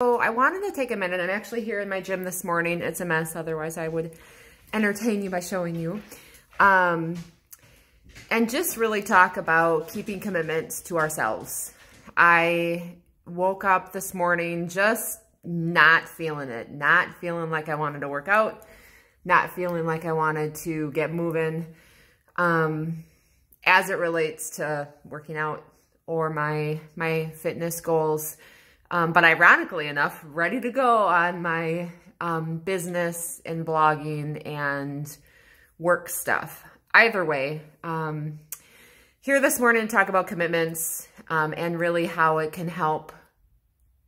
So I wanted to take a minute. I'm actually here in my gym this morning. It's a mess. Otherwise, I would entertain you by showing you. Um, and just really talk about keeping commitments to ourselves. I woke up this morning just not feeling it, not feeling like I wanted to work out, not feeling like I wanted to get moving um, as it relates to working out or my my fitness goals. Um, but ironically enough, ready to go on my um, business and blogging and work stuff. Either way, um, here this morning to talk about commitments um, and really how it can help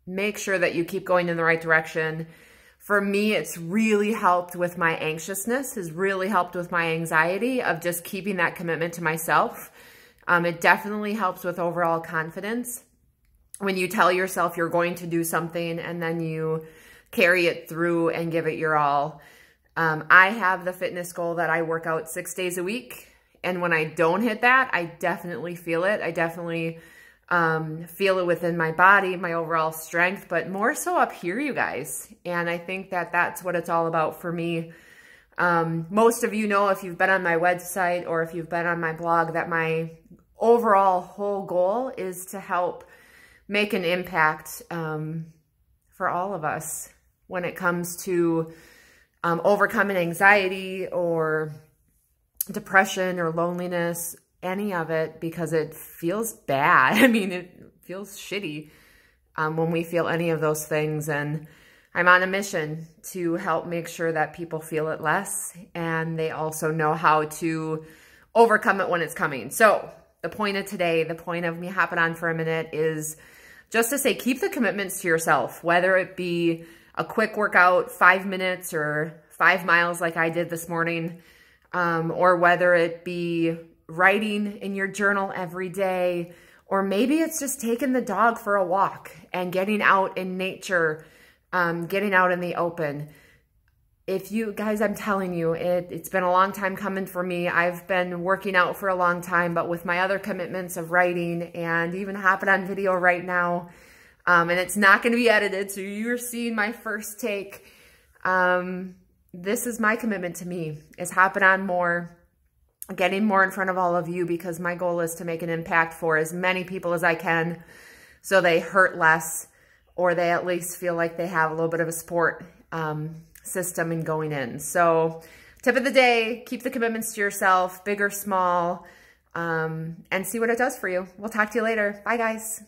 make sure that you keep going in the right direction. For me, it's really helped with my anxiousness, has really helped with my anxiety of just keeping that commitment to myself. Um, it definitely helps with overall confidence when you tell yourself you're going to do something and then you carry it through and give it your all. Um, I have the fitness goal that I work out six days a week. And when I don't hit that, I definitely feel it. I definitely um, feel it within my body, my overall strength, but more so up here, you guys. And I think that that's what it's all about for me. Um, most of you know if you've been on my website or if you've been on my blog that my overall whole goal is to help – make an impact um, for all of us when it comes to um, overcoming anxiety or depression or loneliness, any of it, because it feels bad. I mean, it feels shitty um, when we feel any of those things. And I'm on a mission to help make sure that people feel it less and they also know how to overcome it when it's coming. So the point of today, the point of me hopping on for a minute is just to say, keep the commitments to yourself, whether it be a quick workout, five minutes or five miles like I did this morning, um, or whether it be writing in your journal every day, or maybe it's just taking the dog for a walk and getting out in nature, um, getting out in the open if you guys, I'm telling you, it, it's been a long time coming for me. I've been working out for a long time, but with my other commitments of writing and even hopping on video right now, um, and it's not going to be edited, so you're seeing my first take. Um, this is my commitment to me, is hopping on more, getting more in front of all of you because my goal is to make an impact for as many people as I can so they hurt less or they at least feel like they have a little bit of a support. um, system and going in. So tip of the day, keep the commitments to yourself, big or small, um, and see what it does for you. We'll talk to you later. Bye, guys.